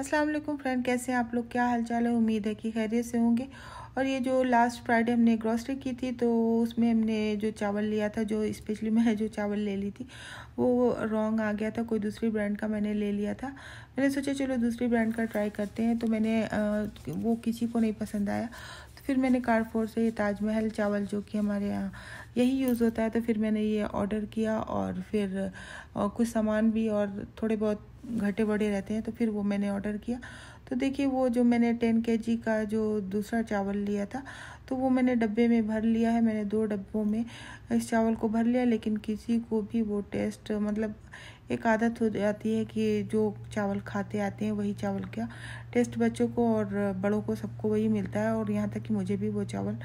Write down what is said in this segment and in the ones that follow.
अस्सलाम वालेकुम फ्रेंड कैसे हैं आप लोग क्या हालचाल है उम्मीद है कि खैरियत से होंगे और ये जो लास्ट फ्राइडे हमने ग्रॉसरी की थी तो उसमें हमने जो चावल लिया था जो स्पेशली मैं जो चावल ले ली थी वो रॉन्ग आ गया था कोई दूसरी ब्रांड का मैंने ले लिया था मैंने सोचा चलो दूसरी ब्रांड का ट्राई करते हैं तो मैंने वो किसी को नहीं पसंद आया फिर मैंने कारफोर से ये ताजमहल चावल जो कि हमारे यहाँ यही यूज़ होता है तो फिर मैंने ये ऑर्डर किया और फिर और कुछ सामान भी और थोड़े बहुत घटे बढ़े रहते हैं तो फिर वो मैंने ऑर्डर किया तो देखिए वो जो मैंने टेन के जी का जो दूसरा चावल लिया था तो वो मैंने डब्बे में भर लिया है मैंने दो डब्बों में इस चावल को भर लिया लेकिन किसी को भी वो टेस्ट मतलब एक आदत हो जाती है कि जो चावल खाते आते हैं वही चावल का टेस्ट बच्चों को और बड़ों को सबको वही मिलता है और यहाँ तक कि मुझे भी वो चावल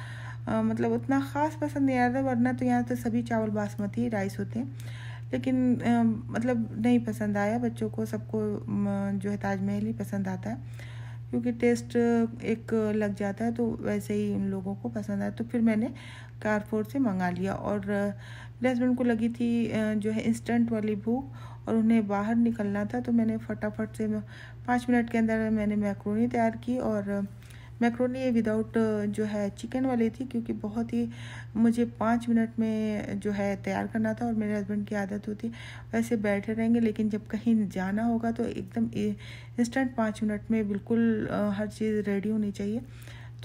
आ, मतलब उतना ख़ास पसंद नहीं आता वरना तो यहाँ तो सभी चावल बासमती राइस होते हैं लेकिन आ, मतलब नहीं पसंद आया बच्चों को सबको जो है ताजमहल ही पसंद आता है क्योंकि टेस्ट एक लग जाता है तो वैसे ही उन लोगों को पसंद आया तो फिर मैंने कारफोर से मंगा लिया और मेरे हस्बैंड को लगी थी जो है इंस्टेंट वाली भूख और उन्हें बाहर निकलना था तो मैंने फटाफट से पाँच मिनट के अंदर मैंने मैक्रोनी तैयार की और मैक्रोनी ये विदाउट जो है चिकन वाली थी क्योंकि बहुत ही मुझे पाँच मिनट में जो है तैयार करना था और मेरे हस्बैंड की आदत होती वैसे बैठे रहेंगे लेकिन जब कहीं जाना होगा तो एकदम इंस्टेंट पाँच मिनट में बिल्कुल हर चीज़ रेडी होनी चाहिए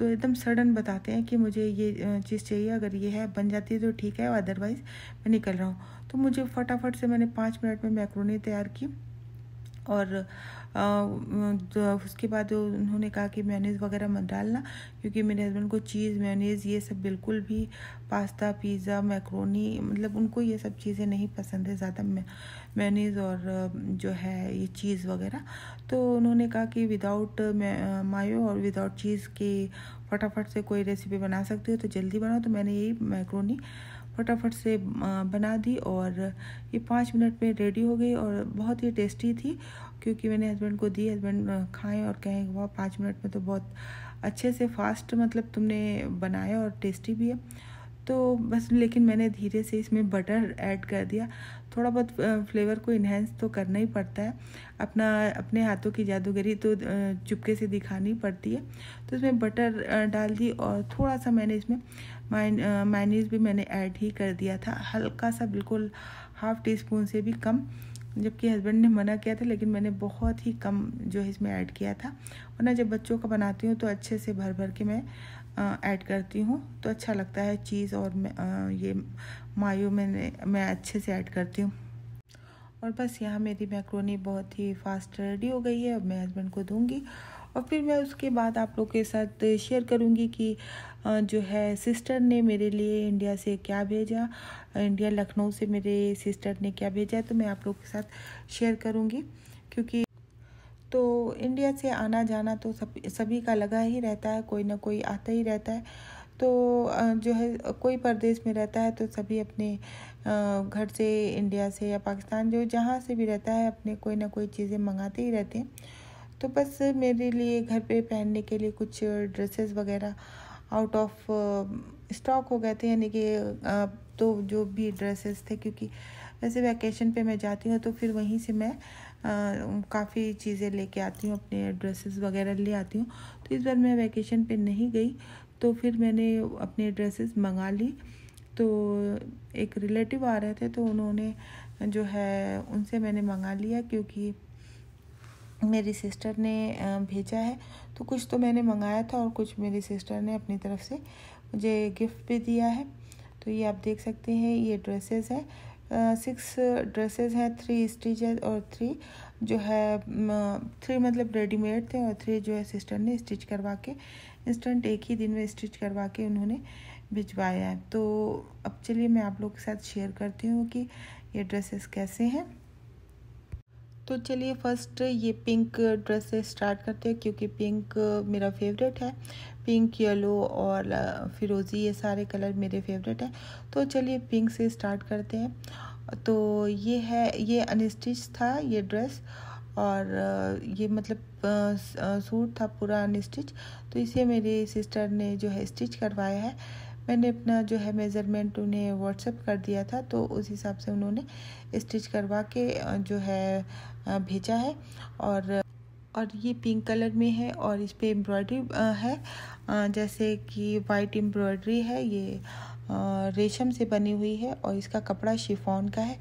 तो एकदम सडन बताते हैं कि मुझे ये चीज़ चाहिए अगर ये है बन जाती है तो ठीक है अदरवाइज़ मैं निकल रहा हूँ तो मुझे फटाफट से मैंने पाँच मिनट में मैक्रोनी तैयार की और उसके बाद उन्होंने कहा कि मेयोनीज़ वगैरह मत डालना क्योंकि मेरे हस्बैंड को चीज़ मेयोनीज़ ये सब बिल्कुल भी पास्ता पिज़्ज़ा मैक्रोनी मतलब उनको ये सब चीज़ें नहीं पसंद है ज़्यादा मेयोनीज़ और जो है ये चीज़ वगैरह तो उन्होंने कहा कि विदाउट मायो और विदाउट चीज़ के फटाफट से कोई रेसिपी बना सकती हो तो जल्दी बनाओ तो मैंने यही मैक्रोनी फटाफट से बना दी और ये पाँच मिनट में रेडी हो गई और बहुत ही टेस्टी थी क्योंकि मैंने हस्बैंड को दी हस्बैंड खाएं और कहें वाह पाँच मिनट में तो बहुत अच्छे से फास्ट मतलब तुमने बनाया और टेस्टी भी है तो बस लेकिन मैंने धीरे से इसमें बटर ऐड कर दिया थोड़ा बहुत फ्लेवर को इन्हेंस तो करना ही पड़ता है अपना अपने हाथों की जादूगरी तो चुपके से दिखानी पड़ती है तो इसमें बटर डाल दी और थोड़ा सा मैंने इसमें मायनीज भी मैंने ऐड ही कर दिया था हल्का सा बिल्कुल हाफ़ टी स्पून से भी कम जबकि हस्बैंड ने मना किया था लेकिन मैंने बहुत ही कम जो है इसमें ऐड किया था वरना जब बच्चों का बनाती हूँ तो अच्छे से भर भर के मैं ऐड करती हूँ तो अच्छा लगता है चीज़ और ये मायो मैंने मैं अच्छे से ऐड करती हूँ और बस यहाँ मेरी मैक्रोनी बहुत ही फास्ट रेडी हो गई है अब मैं हस्बैंड को दूँगी और फिर मैं उसके बाद आप लोग के साथ शेयर करूँगी कि जो है सिस्टर ने मेरे लिए इंडिया से क्या भेजा इंडिया लखनऊ से मेरे सिस्टर ने क्या भेजा तो मैं आप लोग के साथ शेयर करूँगी क्योंकि तो इंडिया से आना जाना तो सब सभी का लगा ही रहता है कोई ना कोई आता ही रहता है तो जो है कोई परदेश में रहता है तो सभी अपने घर से इंडिया से या पाकिस्तान जो जहाँ से भी रहता है अपने कोई ना कोई चीज़ें मंगाते ही रहते हैं तो बस मेरे लिए घर पे पहनने के लिए कुछ ड्रेसेस वगैरह आउट ऑफ स्टॉक हो गए थे यानी कि तो जो भी ड्रेसेस थे क्योंकि वैसे वैकेशन पे मैं जाती हूँ तो फिर वहीं से मैं काफ़ी चीज़ें लेके आती हूँ अपने ड्रेसेस वगैरह ले आती हूँ तो इस बार मैं वैकेशन पे नहीं गई तो फिर मैंने अपने ड्रेसेस मंगा ली तो एक रिलेटिव आ रहे थे तो उन्होंने जो है उनसे मैंने मंगा लिया क्योंकि मेरी सिस्टर ने भेजा है तो कुछ तो मैंने मंगाया था और कुछ मेरी सिस्टर ने अपनी तरफ से मुझे गिफ्ट भी दिया है तो ये आप देख सकते हैं ये ड्रेसेस है सिक्स ड्रेसेस हैं थ्री स्टिचेज और थ्री जो है थ्री मतलब रेडीमेड थे और थ्री जो है सिस्टर ने स्टिच करवा के इंस्टेंट एक ही दिन में स्टिच करवा के उन्होंने भिजवाया है तो अब चलिए मैं आप लोग के साथ शेयर करती हूँ कि ये ड्रेसेस कैसे हैं तो चलिए फर्स्ट ये पिंक ड्रेस से स्टार्ट करते हैं क्योंकि पिंक मेरा फेवरेट है पिंक येलो और फिरोज़ी ये सारे कलर मेरे फेवरेट हैं तो चलिए पिंक से स्टार्ट करते हैं तो ये है ये अनस्टिच था ये ड्रेस और ये मतलब सूट था पूरा अनस्टिच तो इसे मेरी सिस्टर ने जो है स्टिच करवाया है मैंने अपना जो है मेज़रमेंट उन्हें व्हाट्सएप कर दिया था तो उस हिसाब से उन्होंने स्टिच करवा के जो है भेजा है और और ये पिंक कलर में है और इस पर एम्ब्रॉयडरी है जैसे कि वाइट एम्ब्रॉयडरी है ये रेशम से बनी हुई है और इसका कपड़ा शिफॉन का है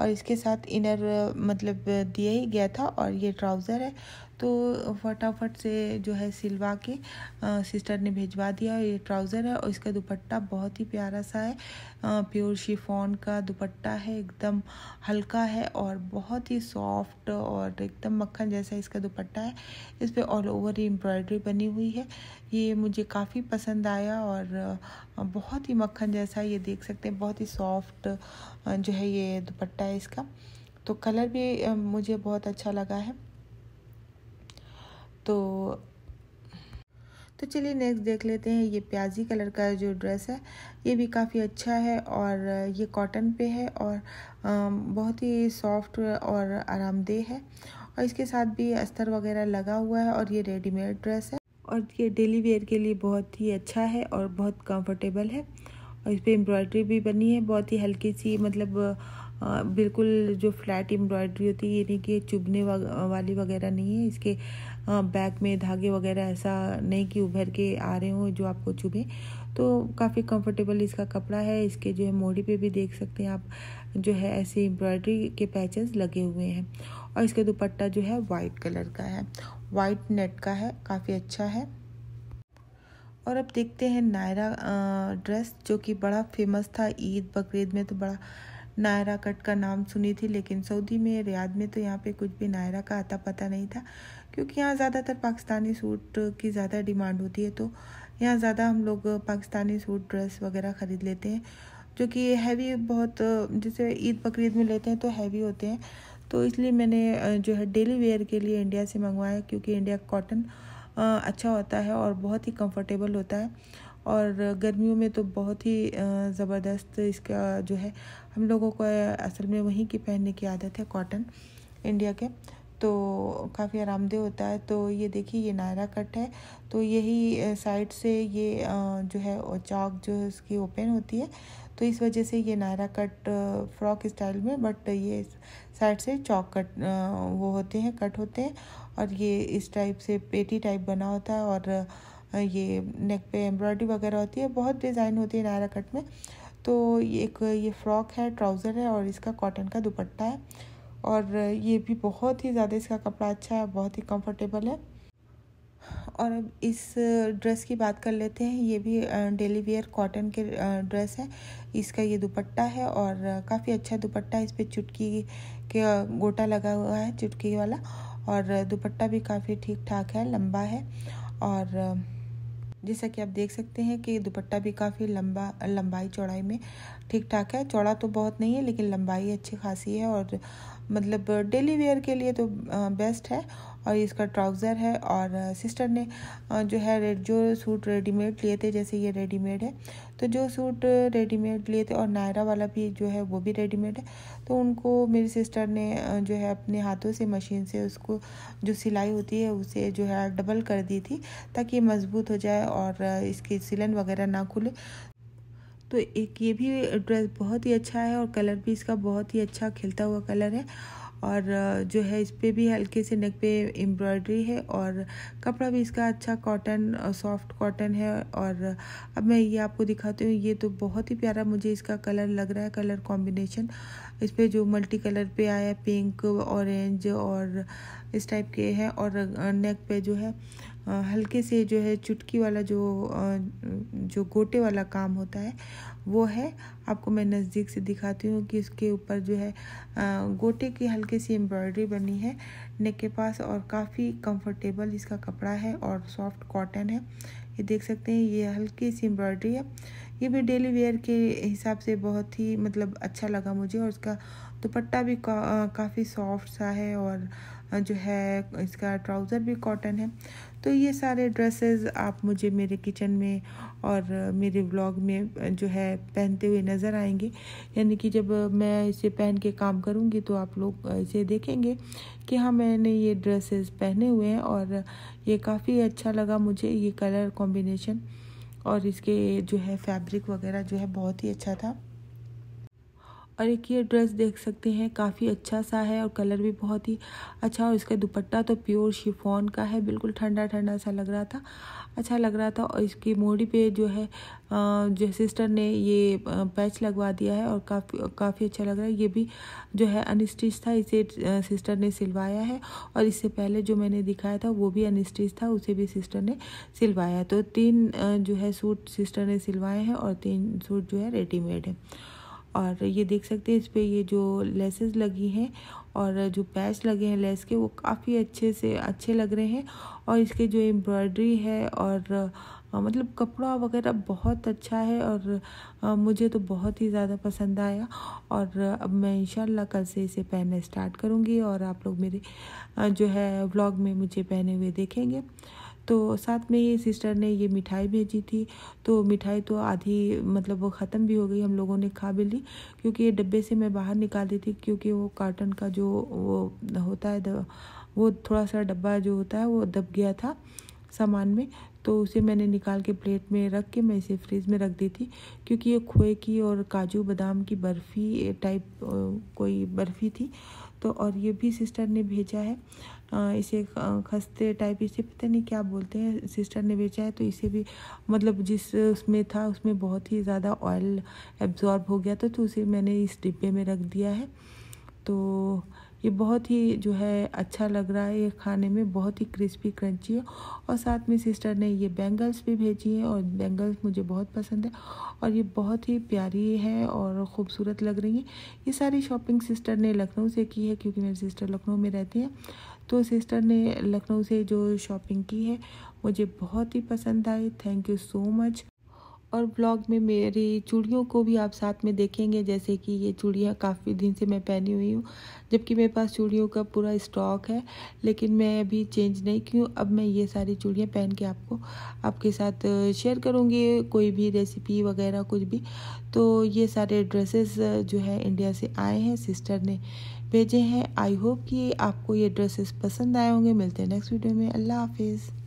और इसके साथ इनर मतलब दिया ही गया था और ये ट्राउज़र है तो फटाफट से जो है सिलवा के आ, सिस्टर ने भिजवा दिया ये ट्राउज़र है और इसका दुपट्टा बहुत ही प्यारा सा है आ, प्योर शिफॉन का दुपट्टा है एकदम हल्का है और बहुत ही सॉफ्ट और एकदम मक्खन जैसा इसका दुपट्टा है इस पर ऑल ओवर एम्ब्रॉयडरी बनी हुई है ये मुझे काफ़ी पसंद आया और बहुत ही मक्खन जैसा ये देख सकते हैं बहुत ही सॉफ्ट जो है ये दुपट्टा है इसका तो कलर भी मुझे बहुत अच्छा लगा है तो तो चलिए नेक्स्ट देख लेते हैं ये प्याजी कलर का जो ड्रेस है ये भी काफ़ी अच्छा है और ये कॉटन पे है और बहुत ही सॉफ्ट और आरामदेह है और इसके साथ भी अस्तर वगैरह लगा हुआ है और ये रेडीमेड ड्रेस है और ये डेली वेयर के लिए बहुत ही अच्छा है और बहुत कंफर्टेबल है और इस पर एम्ब्रॉयडरी भी बनी है बहुत ही हल्की सी मतलब आ, बिल्कुल जो फ्लैट एम्ब्रॉयडरी होती है ये नहीं कि चुभने वा, वाली वगैरह नहीं है इसके आ, बैक में धागे वगैरह ऐसा नहीं कि उभर के आ रहे हों जो आपको चुभे तो काफ़ी कंफर्टेबल इसका कपड़ा है इसके जो है मोड़ी पे भी देख सकते हैं आप जो है ऐसे एम्ब्रॉयडरी के पैचेस लगे हुए हैं और इसका दुपट्टा जो है वाइट कलर का है वाइट नेट का है काफ़ी अच्छा है और अब देखते हैं नायरा ड्रेस जो कि बड़ा फेमस था ईद बकरीद में तो बड़ा नायरा कट का नाम सुनी थी लेकिन सऊदी में रियाद में तो यहाँ पे कुछ भी नायरा का आता पता नहीं था क्योंकि यहाँ ज़्यादातर पाकिस्तानी सूट की ज़्यादा डिमांड होती है तो यहाँ ज़्यादा हम लोग पाकिस्तानी सूट ड्रेस वगैरह ख़रीद लेते हैं जो कि हैवी बहुत जैसे ईद बकरीद में लेते हैं तो हैवी होते हैं तो इसलिए मैंने जो है डेली वेयर के लिए इंडिया से मंगवाया क्योंकि इंडिया कॉटन अच्छा होता है और बहुत ही कंफर्टेबल होता है और गर्मियों में तो बहुत ही ज़बरदस्त इसका जो है हम लोगों को असल में वहीं की पहनने की आदत है कॉटन इंडिया के तो काफ़ी आरामदेह होता है तो ये देखिए ये नायरा कट है तो यही साइड से ये जो है चौक जो है उसकी ओपन होती है तो इस वजह से ये नायरा कट फ्रॉक स्टाइल में बट ये साइड से चौक कट वो होते हैं कट होते हैं और ये इस टाइप से पेटी टाइप बना होता है और ये नेक पे एम्ब्रॉयडरी वगैरह होती है बहुत डिज़ाइन होती है नायरा कट में तो ये एक ये फ्रॉक है ट्राउज़र है और इसका कॉटन का दुपट्टा है और ये भी बहुत ही ज़्यादा इसका कपड़ा अच्छा है बहुत ही कंफर्टेबल है और अब इस ड्रेस की बात कर लेते हैं ये भी डेली वेयर कॉटन के ड्रेस है इसका ये दुपट्टा है और काफ़ी अच्छा दुपट्टा है इस पर चुटकी के गोटा लगा हुआ है चुटकी वाला और दुपट्टा भी काफ़ी ठीक ठाक है लंबा है और जैसा कि आप देख सकते हैं कि दुपट्टा भी काफ़ी लंबा लंबाई चौड़ाई में ठीक ठाक है चौड़ा तो बहुत नहीं है लेकिन लंबाई अच्छी खासी है और मतलब डेली वेयर के लिए तो बेस्ट है और ये इसका ट्राउज़र है और सिस्टर ने जो है रेड जो सूट रेडीमेड लिए थे जैसे ये रेडीमेड है तो जो सूट रेडीमेड लिए थे और नायरा वाला भी जो है वो भी रेडीमेड है तो उनको मेरी सिस्टर ने जो है अपने हाथों से मशीन से उसको जो सिलाई होती है उसे जो है डबल कर दी थी ताकि ये मज़बूत हो जाए और इसकी सिलन वगैरह ना खुले तो एक ये भी ड्रेस बहुत ही अच्छा है और कलर भी इसका बहुत ही अच्छा खिलता हुआ कलर है और जो है इस पर भी हल्के से नेक पे एम्ब्रॉयडरी है और कपड़ा भी इसका अच्छा कॉटन सॉफ्ट कॉटन है और अब मैं ये आपको दिखाती हूँ ये तो बहुत ही प्यारा मुझे इसका कलर लग रहा है कलर कॉम्बिनेशन इस पर जो मल्टी कलर पे आया पिंक ऑरेंज और इस टाइप के हैं और नेक पे जो है हल्के से जो है चुटकी वाला जो जो गोटे वाला काम होता है वो है आपको मैं नज़दीक से दिखाती हूँ कि इसके ऊपर जो है गोटे की हल्के सी एम्ब्रॉयडरी बनी है नेक के पास और काफ़ी कंफर्टेबल इसका कपड़ा है और सॉफ्ट कॉटन है ये देख सकते हैं ये हल्की सी एम्ब्रॉयडरी है ये भी डेली वेयर के हिसाब से बहुत ही मतलब अच्छा लगा मुझे और उसका दुपट्टा भी का, काफ़ी सॉफ्ट सा है और जो है इसका ट्राउज़र भी कॉटन है तो ये सारे ड्रेसेस आप मुझे मेरे किचन में और मेरे व्लॉग में जो है पहनते हुए नज़र आएंगे यानी कि जब मैं इसे पहन के काम करूँगी तो आप लोग इसे देखेंगे कि हाँ मैंने ये ड्रेसेस पहने हुए हैं और ये काफ़ी अच्छा लगा मुझे ये कलर कॉम्बिनेशन और इसके जो है फैब्रिक वगैरह जो है बहुत ही अच्छा था और एक ये ड्रेस देख सकते हैं काफ़ी अच्छा सा है और कलर भी बहुत ही अच्छा और इसका दुपट्टा तो प्योर शिफॉन का है बिल्कुल ठंडा ठंडा सा लग रहा था अच्छा लग रहा था और इसकी मोड़ी पे जो है जो सिस्टर ने ये पैच लगवा दिया है और काफ़ी काफ़ी अच्छा लग रहा है ये भी जो है अनस्टिच था इसे सिस्टर ने सिलवाया है और इससे पहले जो मैंने दिखाया था वो भी अनस्टिच था उसे भी सिस्टर ने सिलवाया तो तीन जो है सूट सिस्टर ने सिलवाए हैं और तीन सूट जो है रेडीमेड है और ये देख सकते हैं इस पर ये जो लेसेस लगी हैं और जो पैच लगे हैं लेस के वो काफ़ी अच्छे से अच्छे लग रहे हैं और इसके जो एम्ब्रॉयडरी है और आ, मतलब कपड़ा वगैरह बहुत अच्छा है और आ, मुझे तो बहुत ही ज़्यादा पसंद आया और अब मैं इंशाल्लाह कल से इसे पहनना स्टार्ट करूँगी और आप लोग मेरे आ, जो है व्लॉग में मुझे पहने हुए देखेंगे तो साथ में ही सिस्टर ने ये मिठाई भेजी थी तो मिठाई तो आधी मतलब वो ख़त्म भी हो गई हम लोगों ने खा भी ली क्योंकि ये डब्बे से मैं बाहर निकाल दी थी क्योंकि वो कार्टन का जो वो होता है वो थोड़ा सा डब्बा जो होता है वो दब गया था सामान में तो उसे मैंने निकाल के प्लेट में रख के मैं इसे फ्रिज में रख दी थी क्योंकि ये खोए की और काजू बादाम की बर्फ़ी टाइप कोई बर्फ़ी थी तो और ये भी सिस्टर ने भेजा है इसे खस्ते टाइप इसे पता नहीं क्या बोलते हैं सिस्टर ने भेजा है तो इसे भी मतलब जिस उसमें था उसमें बहुत ही ज़्यादा ऑयल एब्जॉर्ब हो गया था तो उसे मैंने इस डिब्बे में रख दिया है तो ये बहुत ही जो है अच्छा लग रहा है ये खाने में बहुत ही क्रिस्पी क्रंची है और साथ में सिस्टर ने ये बैंगल्स भी भेजी हैं और बैंगल्स मुझे बहुत पसंद है और ये बहुत ही प्यारी है और ख़ूबसूरत लग रही है ये सारी शॉपिंग सिस्टर ने लखनऊ से की है क्योंकि मेरी सिस्टर लखनऊ में रहती हैं तो सिस्टर ने लखनऊ से जो शॉपिंग की है मुझे बहुत ही पसंद आई थैंक यू सो मच और ब्लॉग में मेरी चूड़ियों को भी आप साथ में देखेंगे जैसे कि ये चूड़ियाँ काफ़ी दिन से मैं पहनी हुई हूँ जबकि मेरे पास चूड़ियों का पूरा स्टॉक है लेकिन मैं अभी चेंज नहीं हूँ अब मैं ये सारी चूड़ियाँ पहन के आपको आपके साथ शेयर करूँगी कोई भी रेसिपी वगैरह कुछ भी तो ये सारे ड्रेसेस जो है इंडिया से आए हैं सिस्टर ने भेजे हैं आई होप कि आपको ये ड्रेसेस पसंद आए होंगे मिलते हैं नेक्स्ट वीडियो में अल्लाह हाफिज़